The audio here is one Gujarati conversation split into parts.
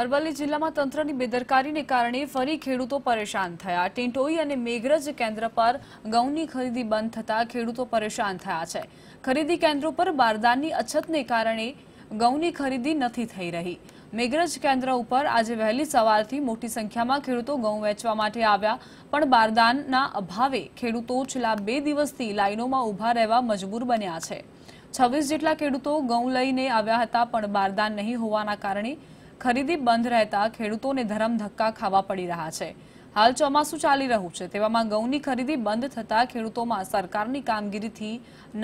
અરવલ્લી જિલ્લામાં તંત્રની બેદરકારીને કારણે ફરી ખેડૂતો પરેશાન થયા ટેન્ટોઈ અને મેઘરજ કેન્દ્ર પર ઘઉંની ખરીદી બંધ થતાં ખેડૂતો પરેશાન થયા છે ખરીદી કેન્દ્રો પર બારદાનની અછતને કારણે ઘઉંની ખરીદી નથી થઈ રહી મેઘરજ કેન્દ્ર ઉપર આજે વહેલી સવારથી મોટી સંખ્યામાં ખેડૂતો ઘઉં વેચવા માટે આવ્યા પણ બારદાનના અભાવે ખેડૂતો છેલ્લા બે દિવસથી લાઇનોમાં ઊભા રહેવા મજબૂર બન્યા છે છવ્વીસ જેટલા ખેડૂતો ઘઉં લઈને આવ્યા હતા પણ બારદાન નહીં હોવાના કારણે ખરીદી બંધ રહેતા ખેડૂતોને ધરમ ધક્કા ખાવા પડી રહ્યા છે હાલ ચોમાસું ચાલી રહ્યું છે તેવામાં ઘઉંની ખરીદી બંધ થતાં ખેડૂતોમાં સરકારની કામગીરીથી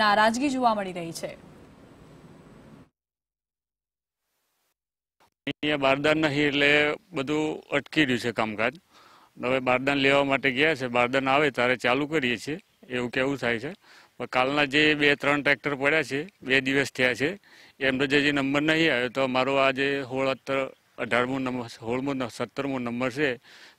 નારાજગી જોવા મળી રહી છે અહીંયા બારદાન નહીં એટલે બધું અટકી રહ્યું છે કામકાજ હવે બારદાન લેવા માટે ગયા છે બારદાન આવે ત્યારે ચાલુ કરીએ છીએ એવું કેવું થાય છે કાલના જે બે ત્રણ ટ્રેક્ટર પડ્યા છે બે દિવસ થયા છે એમનો જે નંબર નહીં આવ્યો તો મારો આજે હોળ અત્તર અઢારમો નંબર હોળમો સત્તરમો નંબર છે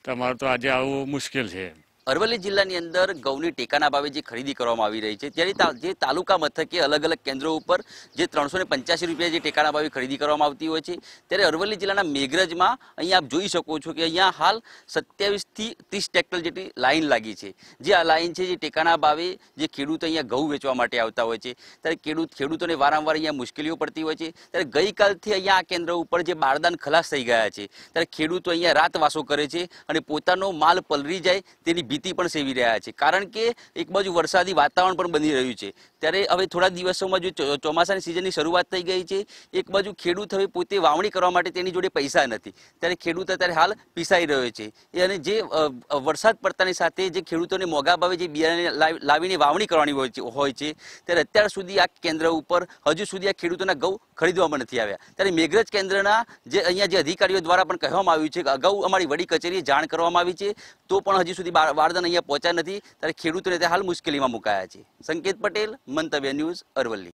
તો અમારો તો આજે આવવું મુશ્કેલ છે અરવલ્લી જિલ્લાની અંદર ઘઉંની ટેકાના ભાવે જે ખરીદી કરવામાં આવી રહી છે ત્યારે જે તાલુકા મથકે અલગ અલગ કેન્દ્રો ઉપર જે ત્રણસો રૂપિયા જે ટેકાના ભાવે ખરીદી કરવામાં આવતી હોય છે ત્યારે અરવલ્લી જિલ્લાના મેઘરજમાં અહીંયા આપ જોઈ શકો છો કે અહીંયા હાલ સત્યાવીસથી ત્રીસ ટ્રેક્ટર જેટલી લાઇન લાગી છે જે આ લાઇન છે જે ટેકાના ભાવે જે ખેડૂત અહીંયા ઘઉં વેચવા માટે આવતા હોય છે ત્યારે ખેડૂત ખેડૂતોને વારંવાર અહીંયા મુશ્કેલીઓ પડતી હોય છે ત્યારે ગઈકાલથી અહીંયા આ કેન્દ્ર ઉપર જે બારદાન ખલાસ થઈ ગયા છે ત્યારે ખેડૂતો અહીંયા રાતવાસો કરે છે અને પોતાનો માલ પલરી જાય તેની ભીતિ પણ સેવી રહ્યા છે કારણ કે એક બાજુ વરસાદી વાતાવરણ પણ બની રહ્યું છે ત્યારે હવે થોડા દિવસોમાં જો ચોમાસાની સિઝનની શરૂઆત થઈ ગઈ છે એક બાજુ ખેડૂત હવે પોતે વાવણી કરવા માટે તેની જોડે પૈસા નથી ત્યારે ખેડૂત અત્યારે હાલ પીસાઈ રહ્યો છે અને જે વરસાદ પડતાની સાથે જે ખેડૂતોને મોંઘા ભાવે જે બિયારણ લાવીને વાવણી કરવાની હોય છે ત્યારે અત્યાર સુધી આ કેન્દ્ર ઉપર હજુ સુધી આ ખેડૂતોના ગૌ ખરીદવામાં નથી આવ્યા ત્યારે મેઘરજ કેન્દ્રના જે અહીંયા જે અધિકારીઓ દ્વારા પણ કહેવામાં આવ્યું છે અગાઉ અમારી વડી કચેરીએ જાણ કરવામાં આવી છે તો પણ હજી સુધી બારદાન અહીંયા પહોંચ્યા નથી ત્યારે ખેડૂતોને તે હાલ મુશ્કેલીમાં મુકાયા છે સંકેત પટેલ મંતવ્ય ન્યૂઝ અરવલ્લી